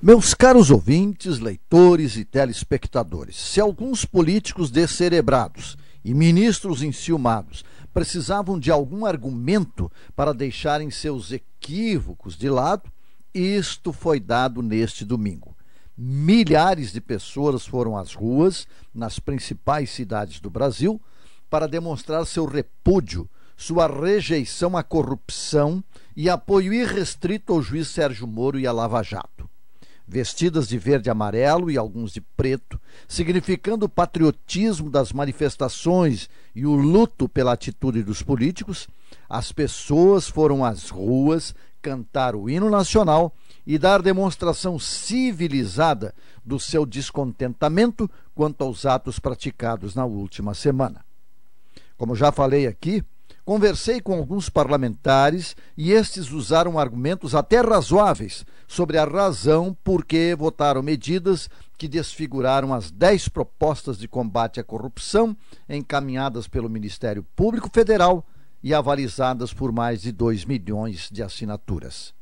Meus caros ouvintes, leitores e telespectadores, se alguns políticos descerebrados e ministros enciumados precisavam de algum argumento para deixarem seus equívocos de lado, isto foi dado neste domingo. Milhares de pessoas foram às ruas, nas principais cidades do Brasil, para demonstrar seu repúdio, sua rejeição à corrupção e apoio irrestrito ao juiz Sérgio Moro e à Lava Jato vestidas de verde e amarelo e alguns de preto, significando o patriotismo das manifestações e o luto pela atitude dos políticos, as pessoas foram às ruas cantar o hino nacional e dar demonstração civilizada do seu descontentamento quanto aos atos praticados na última semana. Como já falei aqui, Conversei com alguns parlamentares e estes usaram argumentos até razoáveis sobre a razão por que votaram medidas que desfiguraram as 10 propostas de combate à corrupção encaminhadas pelo Ministério Público Federal e avalizadas por mais de 2 milhões de assinaturas.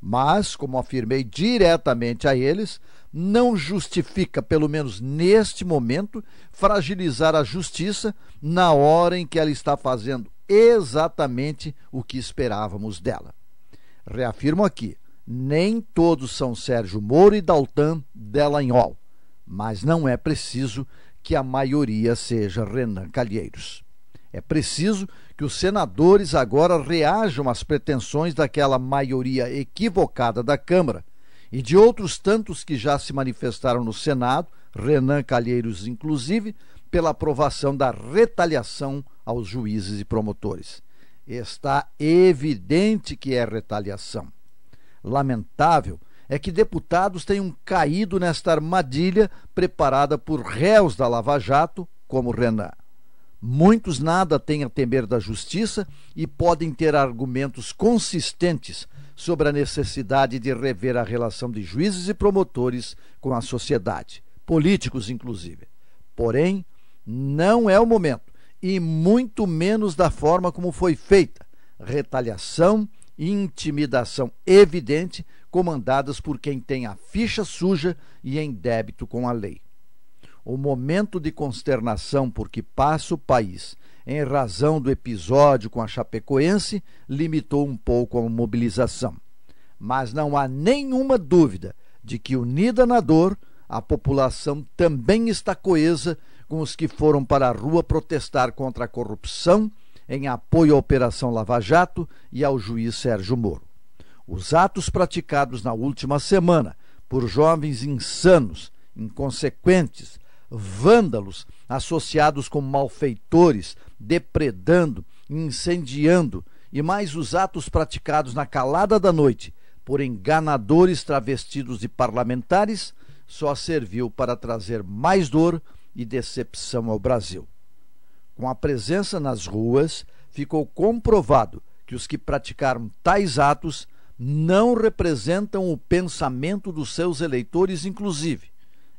Mas, como afirmei diretamente a eles, não justifica, pelo menos neste momento, fragilizar a justiça na hora em que ela está fazendo exatamente o que esperávamos dela. Reafirmo aqui: nem todos são Sérgio Moro e Daltan Delanhol, mas não é preciso que a maioria seja Renan Calheiros. É preciso que os senadores agora reajam às pretensões daquela maioria equivocada da Câmara e de outros tantos que já se manifestaram no Senado, Renan Calheiros inclusive, pela aprovação da retaliação aos juízes e promotores. Está evidente que é retaliação. Lamentável é que deputados tenham caído nesta armadilha preparada por réus da Lava Jato, como Renan. Muitos nada têm a temer da justiça e podem ter argumentos consistentes sobre a necessidade de rever a relação de juízes e promotores com a sociedade, políticos inclusive. Porém, não é o momento, e muito menos da forma como foi feita. Retaliação e intimidação evidente comandadas por quem tem a ficha suja e em débito com a lei. O momento de consternação por que passa o país em razão do episódio com a Chapecoense limitou um pouco a mobilização. Mas não há nenhuma dúvida de que, unida na dor, a população também está coesa com os que foram para a rua protestar contra a corrupção em apoio à Operação Lava Jato e ao juiz Sérgio Moro. Os atos praticados na última semana por jovens insanos, inconsequentes, vândalos associados com malfeitores, depredando, incendiando e mais os atos praticados na calada da noite por enganadores travestidos de parlamentares só serviu para trazer mais dor e decepção ao Brasil. Com a presença nas ruas, ficou comprovado que os que praticaram tais atos não representam o pensamento dos seus eleitores, inclusive,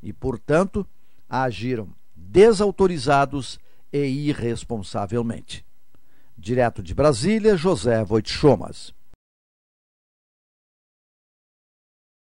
e, portanto, agiram desautorizados e irresponsavelmente. Direto de Brasília, José Voitchomas.